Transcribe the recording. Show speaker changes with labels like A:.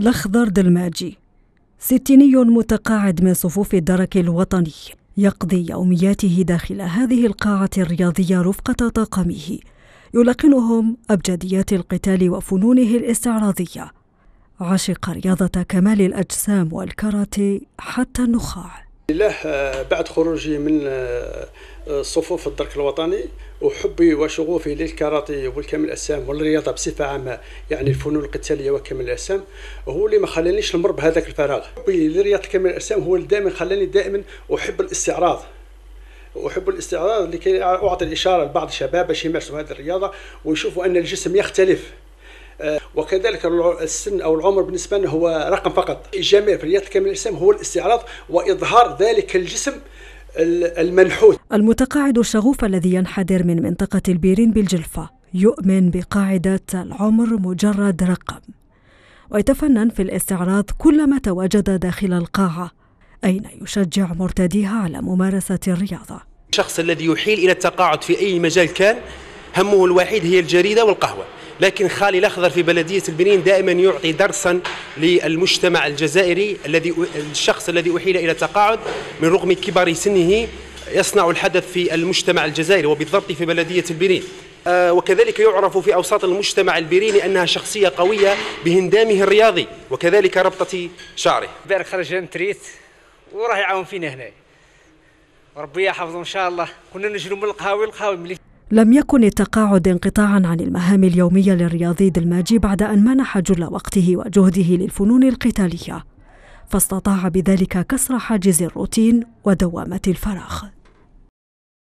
A: الأخضر دلماجي ستيني متقاعد من صفوف الدرك الوطني يقضي يومياته داخل هذه القاعة الرياضية رفقة طاقمه يلقنهم أبجديات القتال وفنونه الاستعراضية عشق رياضة كمال الأجسام والكاراتي حتى النخاع
B: لله آه، بعد خروجي من آه، آه، صفوف الدرك الوطني وحبي وشغوفي للكاراتي والكمال الاجسام والرياضه بصفه عامه يعني الفنون القتاليه وكمال الاجسام هو اللي ما خلانيش نمر بهذاك الفراغ حبي لرياضه كمال الاجسام هو اللي دائما خلاني دائما احب الاستعراض احب الاستعراض لكي اعطي الاشاره لبعض الشباب باش يمارسوا هذه الرياضه ويشوفوا ان الجسم يختلف آه، وكذلك السن او العمر بالنسبه لنا هو رقم فقط الجميل في رياضه كمال الاجسام هو الاستعراض واظهار ذلك الجسم المنحوت
A: المتقاعد الشغوف الذي ينحدر من منطقه البيرين بالجلفه يؤمن بقاعده العمر مجرد رقم ويتفنن في الاستعراض كلما تواجد داخل القاعه اين يشجع مرتديها على ممارسه الرياضه
C: الشخص الذي يحيل الى التقاعد في اي مجال كان همه الوحيد هي الجريده والقهوه لكن خالي الأخضر في بلدية البنين دائما يعطي درسا للمجتمع الجزائري الذي الشخص الذي أحيل إلى تقاعد من رغم كبر سنه يصنع الحدث في المجتمع الجزائري وبالضبط في بلدية البنين آه، وكذلك يعرف في أوساط المجتمع البريني أنها شخصية قوية بهندامه الرياضي وكذلك ربطة شعره بارك خرج تريت وراح يعاون فينا هنا وربي يحفظه إن شاء الله كنا نجلو من القهاوي القهاوي
A: لم يكن التقاعد انقطاعا عن المهام اليومية للرياضي دلماجي بعد أن منح جل وقته وجهده للفنون القتالية فاستطاع بذلك كسر حاجز الروتين ودوامة الفراغ